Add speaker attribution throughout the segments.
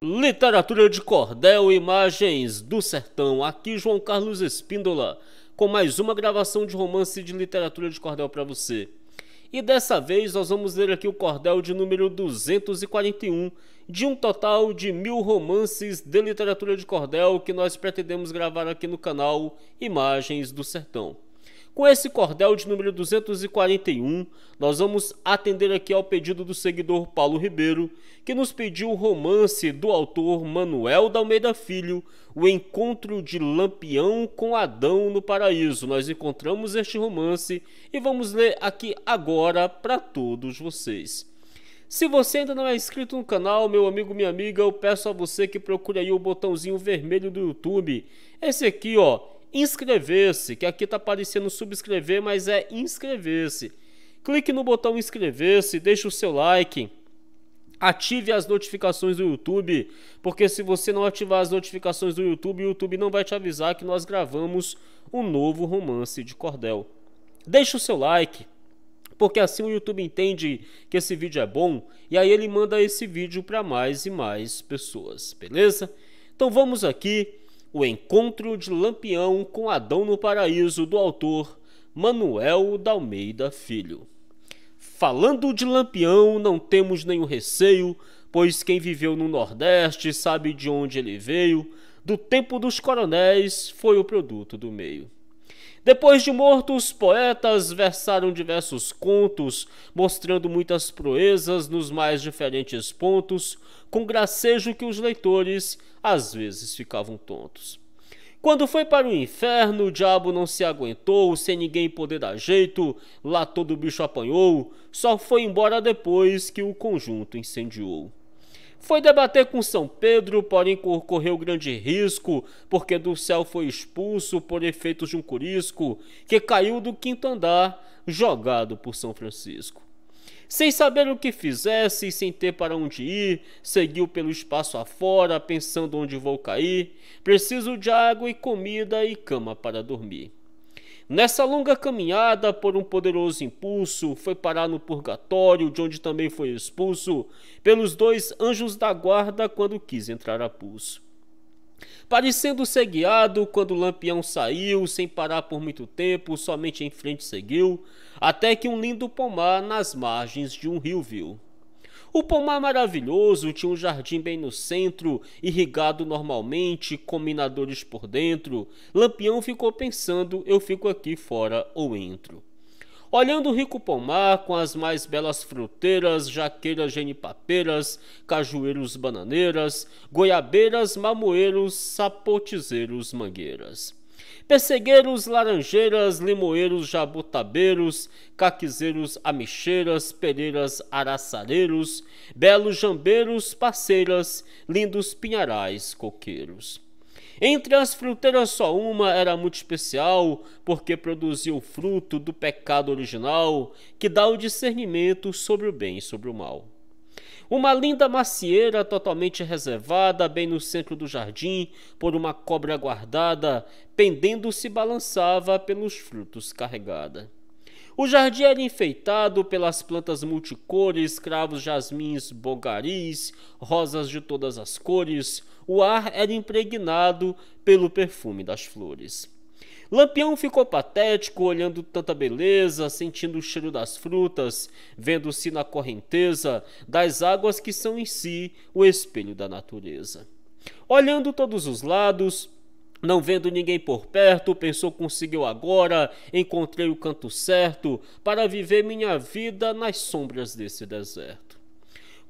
Speaker 1: Literatura de cordel, imagens do sertão. Aqui João Carlos Espíndola com mais uma gravação de romance de literatura de cordel para você. E dessa vez nós vamos ler aqui o cordel de número 241, de um total de mil romances de literatura de cordel que nós pretendemos gravar aqui no canal Imagens do Sertão. Com esse cordel de número 241, nós vamos atender aqui ao pedido do seguidor Paulo Ribeiro, que nos pediu o romance do autor Manuel da Almeida Filho, O Encontro de Lampião com Adão no Paraíso. Nós encontramos este romance e vamos ler aqui agora para todos vocês. Se você ainda não é inscrito no canal, meu amigo, minha amiga, eu peço a você que procure aí o botãozinho vermelho do YouTube. Esse aqui, ó, inscrever-se, que aqui está aparecendo subscrever, mas é inscrever-se. Clique no botão inscrever-se, deixe o seu like. Ative as notificações do YouTube, porque se você não ativar as notificações do YouTube, o YouTube não vai te avisar que nós gravamos um novo romance de cordel. Deixe o seu like, porque assim o YouTube entende que esse vídeo é bom e aí ele manda esse vídeo para mais e mais pessoas, beleza? Então vamos aqui o Encontro de Lampião com Adão no Paraíso, do autor Manuel Dalmeida Almeida Filho. Falando de Lampião, não temos nenhum receio, pois quem viveu no Nordeste sabe de onde ele veio. Do tempo dos coronéis foi o produto do meio. Depois de morto, os poetas versaram diversos contos, mostrando muitas proezas nos mais diferentes pontos, com gracejo que os leitores às vezes ficavam tontos. Quando foi para o inferno, o diabo não se aguentou, sem ninguém poder dar jeito, lá todo o bicho apanhou, só foi embora depois que o conjunto incendiou. Foi debater com São Pedro, porém correu grande risco, porque do céu foi expulso por efeitos de um curisco que caiu do quinto andar, jogado por São Francisco. Sem saber o que fizesse e sem ter para onde ir, seguiu pelo espaço afora, pensando onde vou cair. Preciso de água e comida e cama para dormir. Nessa longa caminhada, por um poderoso impulso, foi parar no purgatório, de onde também foi expulso pelos dois anjos da guarda quando quis entrar a pulso. Parecendo ser guiado, quando o lampião saiu, sem parar por muito tempo, somente em frente seguiu, até que um lindo pomar nas margens de um rio viu. O pomar maravilhoso tinha um jardim bem no centro, irrigado normalmente, com minadores por dentro. Lampião ficou pensando: eu fico aqui fora ou entro. Olhando o rico pomar com as mais belas fruteiras, jaqueiras genipapeiras, cajueiros bananeiras, goiabeiras, mamoeiros, sapotizeiros, mangueiras. Pessegueiros, laranjeiras, limoeiros, jabutabeiros, caquizeiros, amixeiras, pereiras, araçareiros, belos jambeiros, parceiras, lindos pinharais, coqueiros. Entre as fruteiras só uma era muito especial, porque produzia o fruto do pecado original, que dá o discernimento sobre o bem e sobre o mal. Uma linda macieira totalmente reservada, bem no centro do jardim, por uma cobra guardada, pendendo se balançava pelos frutos carregada. O jardim era enfeitado pelas plantas multicores, cravos, jasmins, bogaris, rosas de todas as cores. O ar era impregnado pelo perfume das flores. Lampião ficou patético, olhando tanta beleza, sentindo o cheiro das frutas, vendo-se na correnteza das águas que são em si o espelho da natureza. Olhando todos os lados, não vendo ninguém por perto, pensou conseguiu agora, encontrei o canto certo para viver minha vida nas sombras desse deserto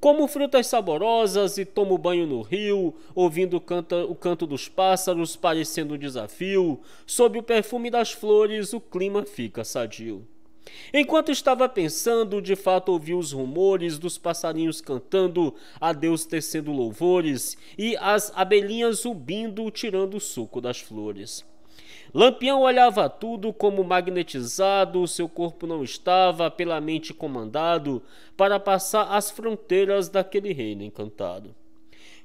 Speaker 1: como frutas saborosas e tomo banho no rio, ouvindo canta, o canto dos pássaros parecendo um desafio, sob o perfume das flores o clima fica sadio. Enquanto estava pensando, de fato ouvi os rumores dos passarinhos cantando, a Deus tecendo louvores e as abelhinhas subindo tirando o suco das flores. Lampião olhava tudo como magnetizado, seu corpo não estava pela mente comandado para passar as fronteiras daquele reino encantado.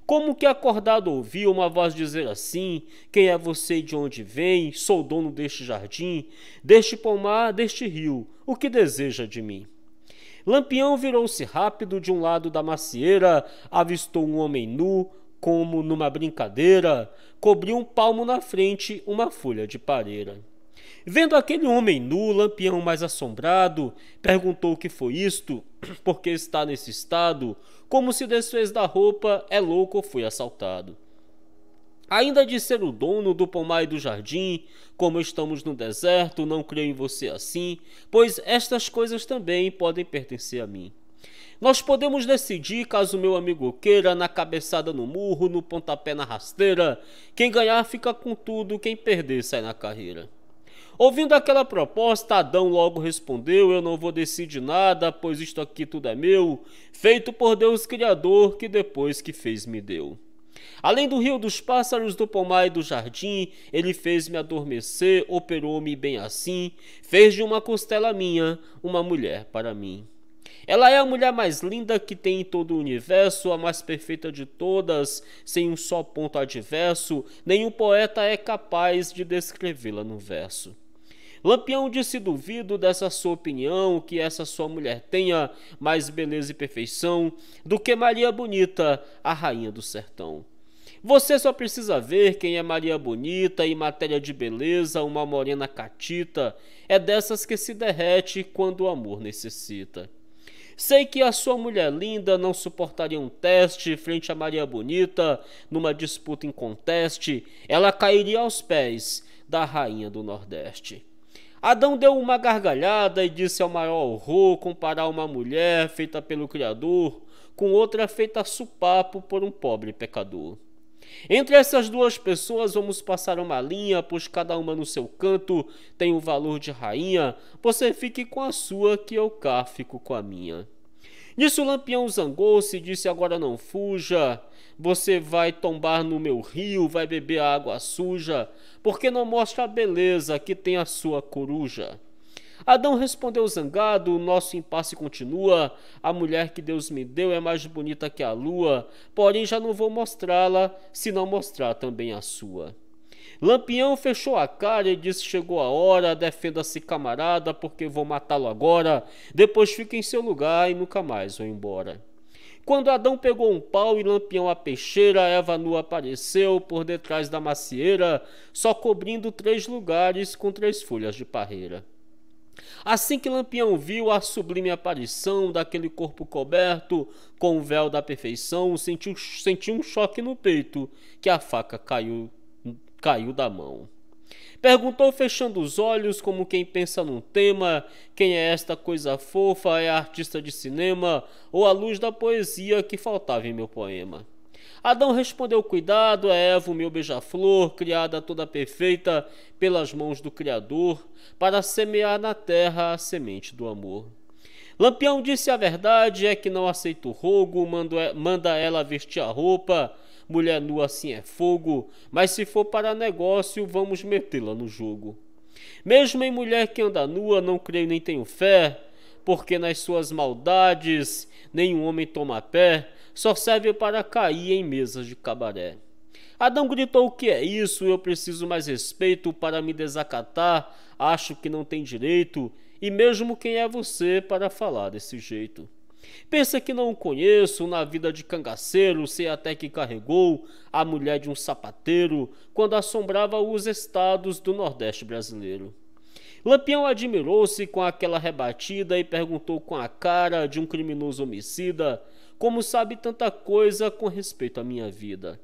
Speaker 1: Como que acordado ouviu uma voz dizer assim: Quem é você e de onde vem? Sou dono deste jardim, deste pomar, deste rio. O que deseja de mim? Lampião virou-se rápido de um lado da macieira, avistou um homem nu, como numa brincadeira, cobriu um palmo na frente uma folha de pareira. Vendo aquele homem nu, Lampião mais assombrado, perguntou o que foi isto, por que está nesse estado, como se desfez da roupa, é louco ou foi assaltado. Ainda de ser o dono do pomar e do jardim, como estamos no deserto, não creio em você assim, pois estas coisas também podem pertencer a mim. Nós podemos decidir, caso meu amigo queira, na cabeçada no murro, no pontapé na rasteira. Quem ganhar fica com tudo, quem perder sai na carreira. Ouvindo aquela proposta, Adão logo respondeu: Eu não vou decidir nada, pois isto aqui tudo é meu, feito por Deus Criador, que depois que fez me deu. Além do rio dos pássaros, do pomar e do jardim, ele fez-me adormecer, operou-me bem assim, fez de uma costela minha uma mulher para mim. Ela é a mulher mais linda que tem em todo o universo, a mais perfeita de todas, sem um só ponto adverso, nenhum poeta é capaz de descrevê-la no verso. Lampião disse: Duvido dessa sua opinião, que essa sua mulher tenha mais beleza e perfeição do que Maria Bonita, a rainha do sertão. Você só precisa ver quem é Maria Bonita em matéria de beleza, uma morena catita, é dessas que se derrete quando o amor necessita. Sei que a sua mulher linda não suportaria um teste frente a Maria Bonita numa disputa em conteste. Ela cairia aos pés da rainha do Nordeste. Adão deu uma gargalhada e disse ao maior horror comparar uma mulher feita pelo Criador com outra feita a supapo por um pobre pecador. Entre essas duas pessoas, vamos passar uma linha, pois cada uma no seu canto tem o um valor de rainha. Você fique com a sua, que eu cá fico com a minha. Nisso, Lampião zangou-se e disse: Agora não fuja. Você vai tombar no meu rio, vai beber água suja, porque não mostra a beleza que tem a sua coruja. Adão respondeu zangado: O nosso impasse continua. A mulher que Deus me deu é mais bonita que a lua, porém já não vou mostrá-la, se não mostrar também a sua. Lampião fechou a cara e disse: Chegou a hora, defenda-se, camarada, porque vou matá-lo agora. Depois fique em seu lugar e nunca mais vou embora. Quando Adão pegou um pau e Lampião a peixeira, Eva nua apareceu por detrás da macieira, só cobrindo três lugares com três folhas de parreira. Assim que Lampião viu a sublime aparição daquele corpo coberto com o véu da perfeição, sentiu, sentiu um choque no peito, que a faca caiu, caiu da mão. Perguntou fechando os olhos, como quem pensa num tema: quem é esta coisa fofa? É artista de cinema ou a luz da poesia que faltava em meu poema? Adão respondeu: Cuidado, é Eva, o meu beija-flor, criada toda perfeita pelas mãos do Criador, para semear na terra a semente do amor. Lampião disse a verdade, é que não aceito rogo, é, manda ela vestir a roupa, mulher nua assim é fogo, mas se for para negócio, vamos metê-la no jogo. Mesmo em mulher que anda nua, não creio nem tenho fé, porque nas suas maldades nenhum homem toma pé, só serve para cair em mesas de cabaré. Adão gritou: O que é isso? Eu preciso mais respeito para me desacatar. Acho que não tem direito. E mesmo quem é você para falar desse jeito? Pensa que não o conheço na vida de cangaceiro, sei até que carregou a mulher de um sapateiro quando assombrava os estados do Nordeste brasileiro. Lampião admirou-se com aquela rebatida e perguntou com a cara de um criminoso homicida como sabe tanta coisa com respeito à minha vida.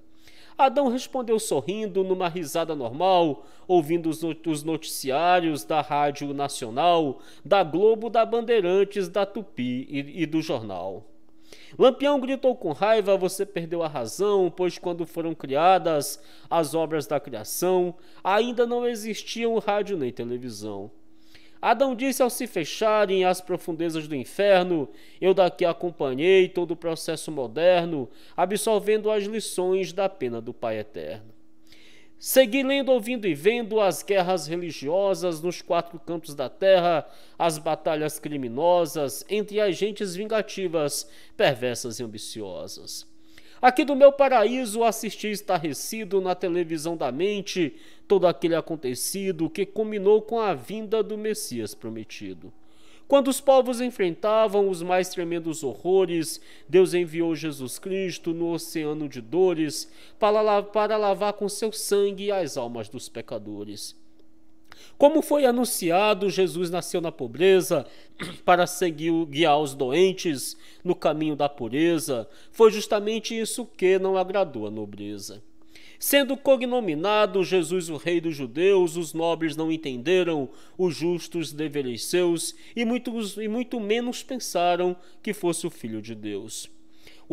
Speaker 1: Adão respondeu sorrindo, numa risada normal, ouvindo os noticiários da Rádio Nacional, da Globo, da Bandeirantes, da Tupi e, do jornal. Lampião gritou com raiva: Você perdeu a razão, pois quando foram criadas as obras da criação, ainda não existiam rádio nem televisão. Adão disse ao se fecharem as profundezas do inferno: Eu daqui acompanhei todo o processo moderno, absorvendo as lições da pena do Pai Eterno. Segui lendo, ouvindo e vendo as guerras religiosas nos quatro cantos da terra, as batalhas criminosas entre agentes vingativas, perversas e ambiciosas. Aqui do meu paraíso assisti estarrecido na televisão da mente todo aquele acontecido que culminou com a vinda do Messias prometido. Quando os povos enfrentavam os mais tremendos horrores, Deus enviou Jesus Cristo no oceano de dores para lavar com seu sangue as almas dos pecadores. Como foi anunciado, Jesus nasceu na pobreza para seguir guiar os doentes no caminho da pureza. Foi justamente isso que não agradou a nobreza. Sendo cognominado Jesus o Rei dos Judeus, os nobres não entenderam, os justos deveres seus, e, muitos, e muito menos pensaram que fosse o Filho de Deus.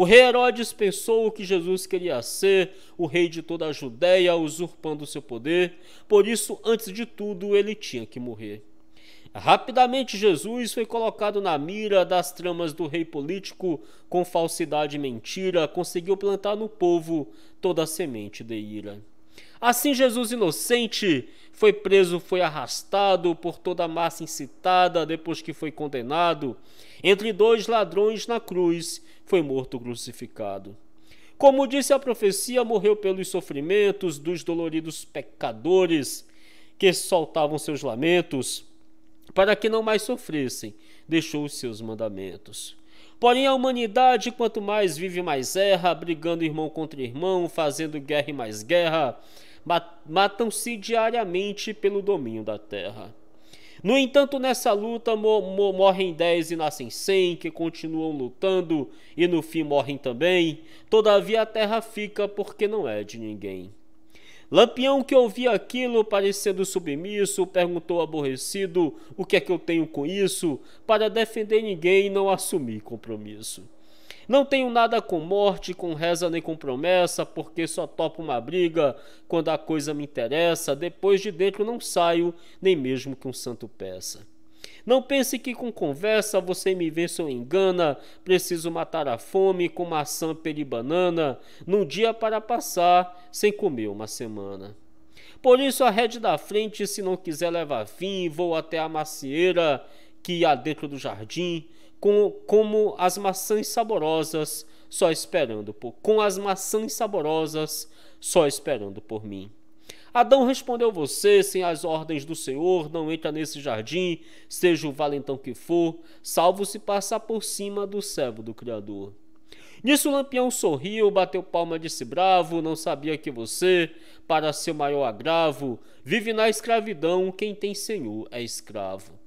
Speaker 1: O rei Herodes pensou que Jesus queria ser o rei de toda a Judéia, usurpando seu poder, por isso, antes de tudo, ele tinha que morrer. Rapidamente, Jesus foi colocado na mira das tramas do rei político, com falsidade e mentira, conseguiu plantar no povo toda a semente de ira. Assim, Jesus inocente foi preso, foi arrastado por toda a massa incitada depois que foi condenado entre dois ladrões na cruz foi morto crucificado. Como disse a profecia, morreu pelos sofrimentos dos doloridos pecadores que soltavam seus lamentos, para que não mais sofressem, deixou os seus mandamentos. Porém, a humanidade, quanto mais vive, mais erra, brigando irmão contra irmão, fazendo guerra e mais guerra, matam-se diariamente pelo domínio da terra. No entanto, nessa luta morrem 10 e nascem 100, que continuam lutando e no fim morrem também. Todavia a terra fica porque não é de ninguém. Lampião, que ouvia aquilo, parecendo submisso, perguntou aborrecido: O que é que eu tenho com isso? Para defender ninguém, não assumi compromisso. Não tenho nada com morte, com reza nem com promessa, porque só topo uma briga quando a coisa me interessa. Depois de dentro não saio, nem mesmo que um santo peça. Não pense que com conversa você me vence ou engana. Preciso matar a fome com maçã, pera banana, num dia para passar, sem comer uma semana. Por isso a rede da frente, se não quiser levar fim, vou até a macieira que há dentro do jardim com, como as maçãs saborosas, só esperando por com as maçãs saborosas, só esperando por mim. Adão respondeu você, sem as ordens do Senhor, não entra nesse jardim, seja o valentão que for, salvo se passar por cima do servo do Criador. Nisso Lampião sorriu, bateu palma e disse: Bravo, não sabia que você, para seu maior agravo, vive na escravidão, quem tem senhor é escravo.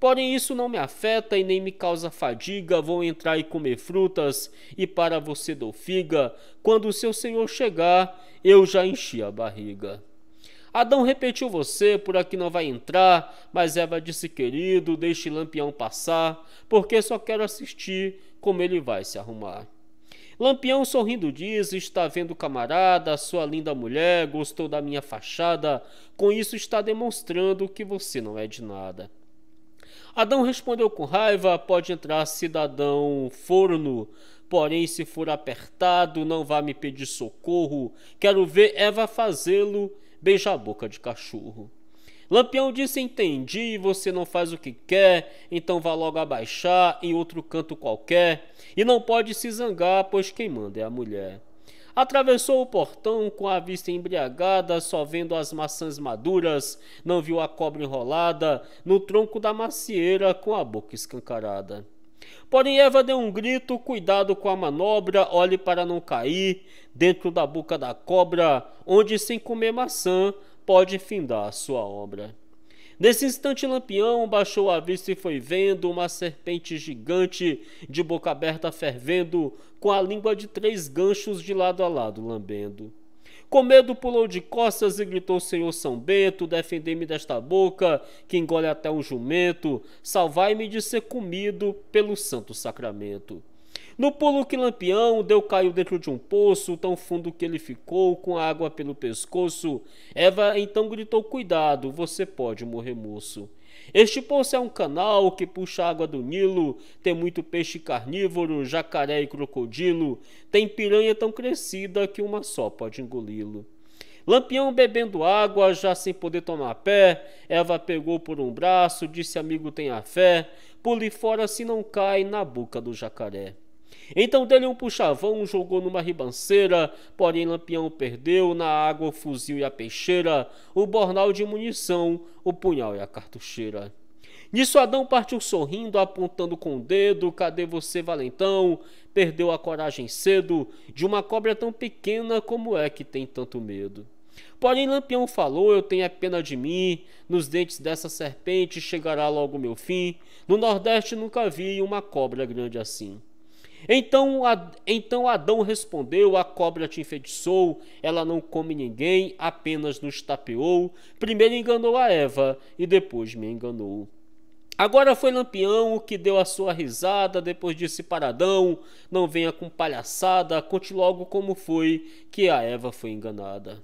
Speaker 1: Porém, isso não me afeta e nem me causa fadiga. Vou entrar e comer frutas, e para você dou figa. Quando o seu senhor chegar, eu já enchi a barriga. Adão repetiu você, por aqui não vai entrar, mas Eva disse, querido, deixe Lampião passar, porque só quero assistir como ele vai se arrumar. Lampião sorrindo diz: Está vendo, camarada, sua linda mulher, gostou da minha fachada, com isso está demonstrando que você não é de nada. Adão respondeu com raiva: Pode entrar, cidadão forno. Porém, se for apertado, não vá me pedir socorro. Quero ver Eva fazê-lo. Beija a boca de cachorro. Lampião disse: Entendi, você não faz o que quer, então vá logo abaixar em outro canto qualquer. E não pode se zangar, pois quem manda é a mulher. Atravessou o portão com a vista embriagada, só vendo as maçãs maduras, não viu a cobra enrolada no tronco da macieira com a boca escancarada. Porém, Eva deu um grito: cuidado com a manobra, olhe para não cair dentro da boca da cobra, onde, sem comer maçã, pode findar sua obra. Nesse instante, Lampião baixou a vista e foi vendo uma serpente gigante de boca aberta fervendo, com a língua de três ganchos de lado a lado lambendo. Com medo, pulou de costas e gritou: Senhor São Bento, defendei-me desta boca que engole até um jumento, salvai-me de ser comido pelo Santo Sacramento. No pulo que Lampião deu caiu dentro de um poço, tão fundo que ele ficou, com água pelo pescoço. Eva então gritou: Cuidado, você pode morrer, moço. Este poço é um canal que puxa água do Nilo, tem muito peixe carnívoro, jacaré e crocodilo, tem piranha tão crescida que uma só pode engoli-lo. Lampião bebendo água, já sem poder tomar pé, Eva pegou por um braço, disse: Amigo, tenha fé, pule fora se não cai na boca do jacaré. Então dele um puxavão, jogou numa ribanceira, porém Lampião perdeu, na água o fuzil e a peixeira, o bornal de munição, o punhal e a cartucheira. Nisso Adão partiu sorrindo, apontando com o dedo: Cadê você, valentão? Perdeu a coragem cedo de uma cobra tão pequena, como é que tem tanto medo? Porém, Lampião falou: Eu tenho a pena de mim, nos dentes dessa serpente chegará logo meu fim. No Nordeste nunca vi uma cobra grande assim. Então, então Adão respondeu: A cobra te enfeitiçou, ela não come ninguém, apenas nos tapeou. Primeiro enganou a Eva e depois me enganou. Agora foi Lampião o que deu a sua risada, depois disse para Adão: Não venha com palhaçada, conte logo como foi que a Eva foi enganada.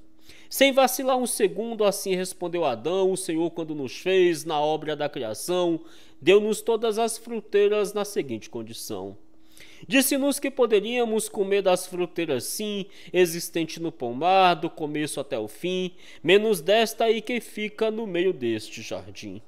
Speaker 1: Sem vacilar um segundo, assim respondeu Adão: O Senhor, quando nos fez na obra da criação, deu-nos todas as fruteiras na seguinte condição: Disse-nos que poderíamos comer das fruteiras sim, existente no pomar, do começo até o fim, menos desta aí que fica no meio deste jardim.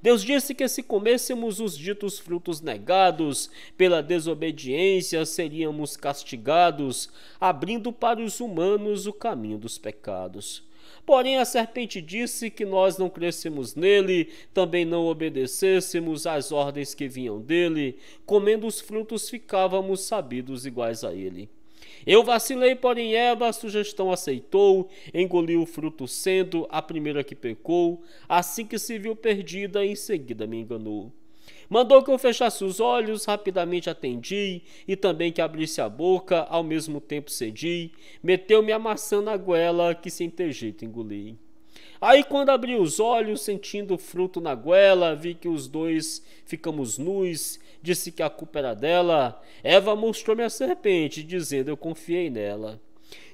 Speaker 1: Deus disse que se comêssemos os ditos frutos negados, pela desobediência seríamos castigados, abrindo para os humanos o caminho dos pecados. Porém, a serpente disse que nós não crescemos nele, também não obedecêssemos às ordens que vinham dele, comendo os frutos ficávamos sabidos iguais a ele. Eu vacilei, porém Eva a sugestão aceitou, engoliu o fruto sendo a primeira que pecou, assim que se viu perdida, em seguida me enganou. Mandou que eu fechasse os olhos, rapidamente atendi, e também que abrisse a boca, ao mesmo tempo cedi, meteu-me a maçã na goela, que sem ter jeito engoli. Aí quando abri os olhos, sentindo o fruto na goela, vi que os dois ficamos nus, disse que a culpa era dela. Eva mostrou-me a serpente, dizendo eu confiei nela.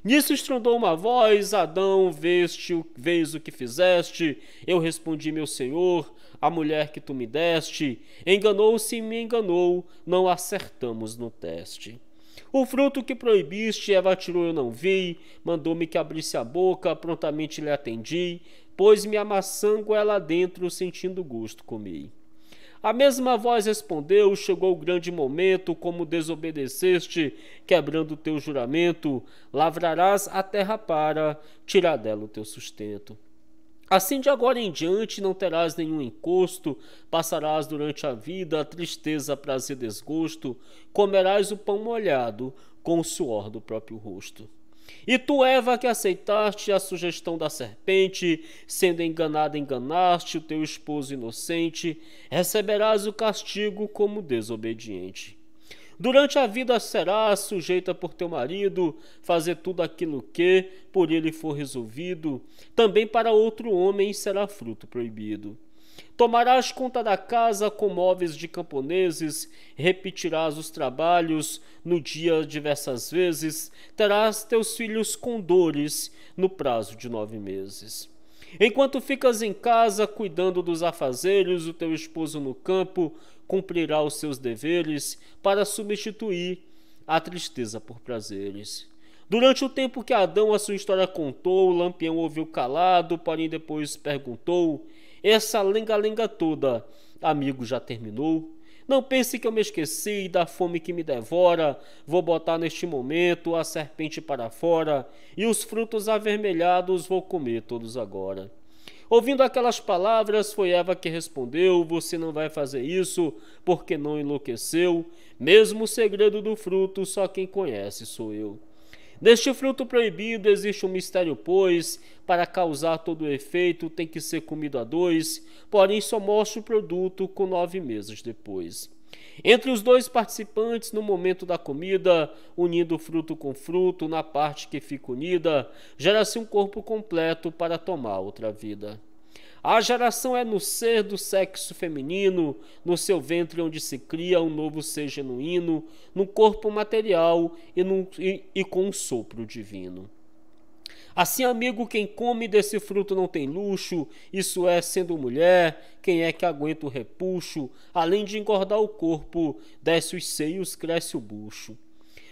Speaker 1: Nisso estrondou uma voz: Adão, veste, vês o que fizeste? Eu respondi, meu senhor, a mulher que tu me deste. Enganou-se e me enganou, não acertamos no teste. O fruto que proibiste, Eva tirou, eu não vi. Mandou-me que abrisse a boca, prontamente lhe atendi. Pôs-me a maçã dentro, sentindo gosto, comi. A mesma voz respondeu: Chegou o grande momento, como desobedeceste, quebrando o teu juramento, lavrarás a terra para tirar dela o teu sustento. Assim de agora em diante não terás nenhum encosto, passarás durante a vida a tristeza, prazer e desgosto, comerás o pão molhado com o suor do próprio rosto. E tu, Eva, que aceitaste a sugestão da serpente, sendo enganada, enganaste o teu esposo inocente, receberás o castigo como desobediente. Durante a vida serás sujeita por teu marido, fazer tudo aquilo que por ele for resolvido, também para outro homem será fruto proibido. Tomarás conta da casa com móveis de camponeses, repetirás os trabalhos no dia diversas vezes, terás teus filhos com dores no prazo de nove meses. Enquanto ficas em casa cuidando dos afazeres, o teu esposo no campo cumprirá os seus deveres para substituir a tristeza por prazeres. Durante o tempo que Adão a sua história contou, Lampião ouviu calado, porém depois perguntou: Essa lenga-lenga toda, amigo, já terminou? Não pense que eu me esqueci da fome que me devora. Vou botar neste momento a serpente para fora e os frutos avermelhados vou comer todos agora. Ouvindo aquelas palavras, foi Eva que respondeu: Você não vai fazer isso, porque não enlouqueceu. Mesmo o segredo do fruto, só quem conhece sou eu. Neste fruto proibido existe um mistério, pois, para causar todo o efeito, tem que ser comido a dois, porém só mostra o produto com nove meses depois. Entre os dois participantes, no momento da comida, unindo fruto com fruto, na parte que fica unida, gera-se um corpo completo para tomar outra vida. A geração é no ser do sexo feminino, no seu ventre onde se cria um novo ser genuíno, no corpo material e, no, e, e com um sopro divino. Assim, amigo, quem come desse fruto não tem luxo, isso é, sendo mulher, quem é que aguenta o repuxo? Além de engordar o corpo, desce os seios, cresce o bucho.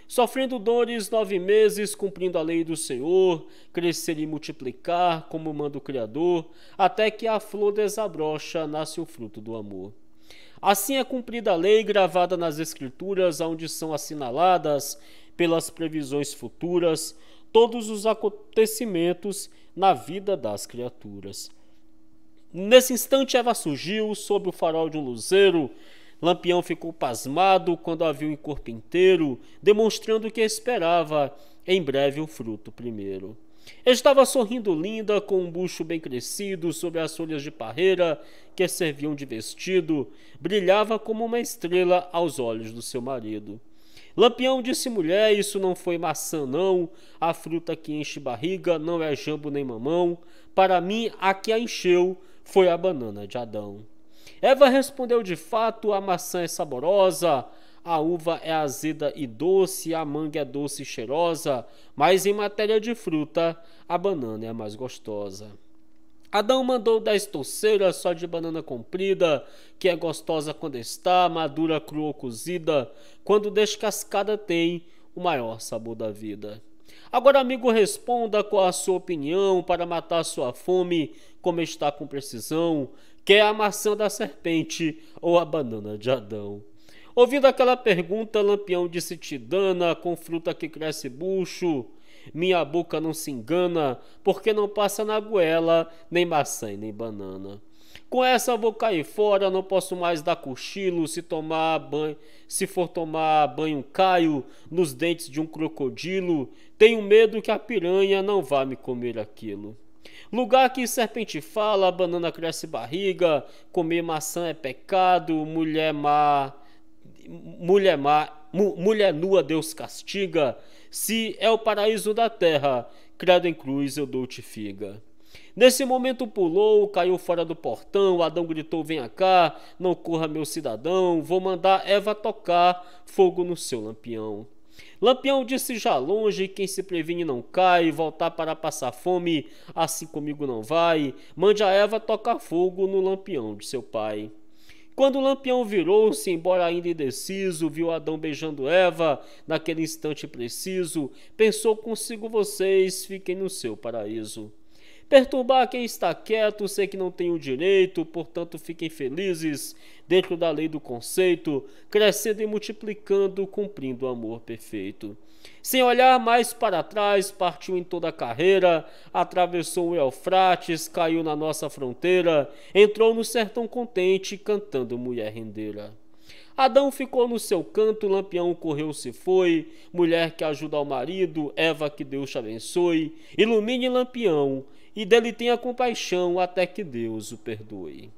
Speaker 1: Sofrendo dores nove meses, cumprindo a lei do Senhor, crescer e multiplicar, como manda o Criador, até que a flor desabrocha, nasce o fruto do amor. Assim é cumprida a lei gravada nas Escrituras, onde são assinaladas pelas previsões futuras todos os acontecimentos na vida das criaturas. Nesse instante, Eva surgiu sob o farol de um luzeiro. Lampião ficou pasmado quando a viu em corpo inteiro, demonstrando que esperava em breve o fruto primeiro. Estava sorrindo linda, com um bucho bem crescido sobre as folhas de parreira que serviam de vestido, brilhava como uma estrela aos olhos do seu marido. Lampião disse: mulher, isso não foi maçã, não. A fruta que enche barriga não é jambo nem mamão. Para mim, a que a encheu foi a banana de Adão. Eva respondeu: de fato, a maçã é saborosa. A uva é azeda e doce, a manga é doce e cheirosa, mas em matéria de fruta, a banana é a mais gostosa. Adão mandou dez touceiras só de banana comprida, que é gostosa quando está, madura, crua ou cozida. Quando descascada tem o maior sabor da vida. Agora, amigo, responda com a sua opinião para matar sua fome, como está com precisão. Quer é a maçã da serpente ou a banana de Adão? Ouvindo aquela pergunta, Lampião disse Tidana, com fruta que cresce bucho minha boca não se engana, porque não passa na goela nem maçã nem banana. Com essa vou cair fora, não posso mais dar cochilo, se tomar banho, se for tomar banho caio nos dentes de um crocodilo, tenho medo que a piranha não vá me comer aquilo. Lugar que serpente fala, banana cresce barriga, comer maçã é pecado, mulher má mulher, má, mulher nua Deus castiga, se é o paraíso da terra, credo em cruz eu dou-te figa. Nesse momento pulou, caiu fora do portão, Adão gritou: Venha cá, não corra, meu cidadão, vou mandar Eva tocar fogo no seu lampião. Lampião disse já longe: quem se previne não cai, voltar para passar fome, assim comigo não vai. Mande a Eva tocar fogo no lampião de seu pai. Quando o lampião virou-se, embora ainda indeciso, viu Adão beijando Eva naquele instante preciso, pensou consigo: vocês fiquem no seu paraíso. Perturbar quem está quieto, sei que não tem o direito, portanto fiquem felizes dentro da lei do conceito, crescendo e multiplicando, cumprindo o amor perfeito. Sem olhar mais para trás, partiu em toda a carreira, atravessou o Eufrates, caiu na nossa fronteira, entrou no sertão contente, cantando mulher rendeira. Adão ficou no seu canto, Lampião correu se foi, mulher que ajuda ao marido, Eva que Deus te abençoe, ilumine Lampião, e dele tenha compaixão até que Deus o perdoe.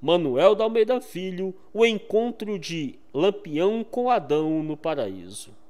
Speaker 1: Manuel da Almeida Filho, o encontro de Lampião com Adão no paraíso.